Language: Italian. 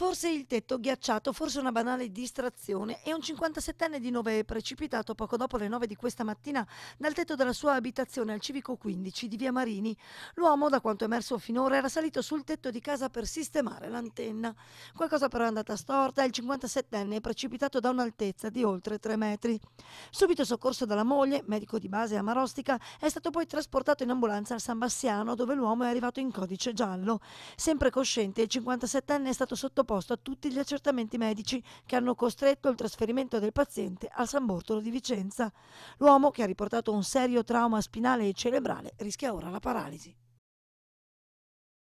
Forse il tetto ghiacciato, forse una banale distrazione e un 57enne di Nove è precipitato poco dopo le 9 di questa mattina dal tetto della sua abitazione al civico 15 di Via Marini. L'uomo, da quanto emerso finora, era salito sul tetto di casa per sistemare l'antenna. Qualcosa però è andata storta e il 57enne è precipitato da un'altezza di oltre 3 metri. Subito soccorso dalla moglie, medico di base a Marostica, è stato poi trasportato in ambulanza al San Bassiano dove l'uomo è arrivato in codice giallo. Sempre cosciente, il 57enne è stato sottoposto sottoposto a tutti gli accertamenti medici che hanno costretto il trasferimento del paziente al San Bortolo di Vicenza. L'uomo, che ha riportato un serio trauma spinale e cerebrale, rischia ora la paralisi.